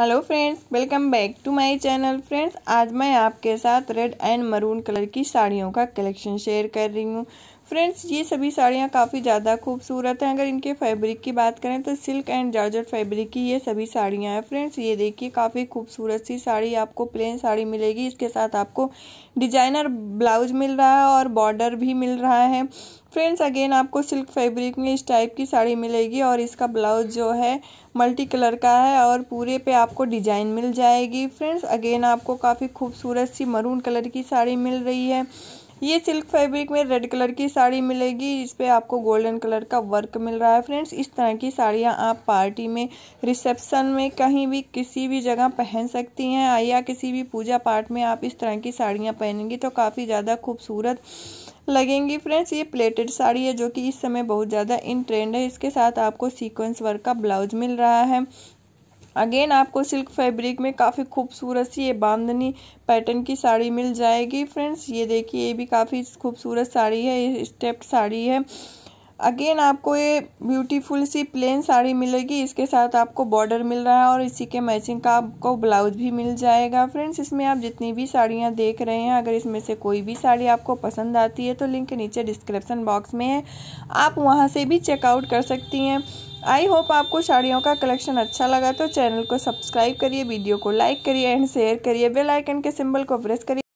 hello friends welcome back to my channel friends आज मैं आपके साथ रेड एंड मरून कलर की साड़ियों का कलेक्शन शेयर कर रही हूँ फ्रेंड्स ये सभी साड़ियाँ काफ़ी ज़्यादा खूबसूरत हैं अगर इनके फैब्रिक की बात करें तो सिल्क एंड जॉर्जेट फैब्रिक की ये सभी साड़ियाँ हैं फ्रेंड्स ये देखिए काफ़ी खूबसूरत सी साड़ी आपको प्लेन साड़ी मिलेगी इसके साथ आपको डिजाइनर ब्लाउज मिल रहा है और बॉर्डर भी मिल रहा है फ्रेंड्स अगेन आपको सिल्क फैब्रिक में इस टाइप की साड़ी मिलेगी और इसका ब्लाउज जो है मल्टी कलर का है और पूरे पे आपको डिजाइन मिल जाएगी फ्रेंड्स अगेन आपको काफ़ी खूबसूरत सी मरून कलर की साड़ी मिल रही है ये सिल्क फैब्रिक में रेड कलर की साड़ी मिलेगी इस पर आपको गोल्डन कलर का वर्क मिल रहा है फ्रेंड्स इस तरह की साड़ियाँ आप पार्टी में रिसेप्शन में कहीं भी किसी भी जगह पहन सकती हैं या किसी भी पूजा पाठ में आप इस तरह की साड़ियाँ पहनेंगी तो काफ़ी ज़्यादा खूबसूरत लगेंगी फ्रेंड्स ये प्लेटेड साड़ी है जो कि इस समय बहुत ज़्यादा इन ट्रेंड है इसके साथ आपको सीक्वेंस वर्क का ब्लाउज मिल रहा है अगेन आपको सिल्क फैब्रिक में काफ़ी खूबसूरत सी ये बांधनी पैटर्न की साड़ी मिल जाएगी फ्रेंड्स ये देखिए ये भी काफ़ी खूबसूरत साड़ी है ये स्टेप्ड साड़ी है अगेन आपको ये ब्यूटीफुल सी प्लेन साड़ी मिलेगी इसके साथ आपको बॉर्डर मिल रहा है और इसी के मैचिंग का आपको ब्लाउज भी मिल जाएगा फ्रेंड्स इसमें आप जितनी भी साड़ियाँ देख रहे हैं अगर इसमें से कोई भी साड़ी आपको पसंद आती है तो लिंक नीचे डिस्क्रिप्शन बॉक्स में है आप वहाँ से भी चेकआउट कर सकती हैं आई होप आपको साड़ियों का कलेक्शन अच्छा लगा तो चैनल को सब्सक्राइब करिए वीडियो को लाइक करिए एंड शेयर करिए बेल आइकन के सिंबल को प्रेस करिए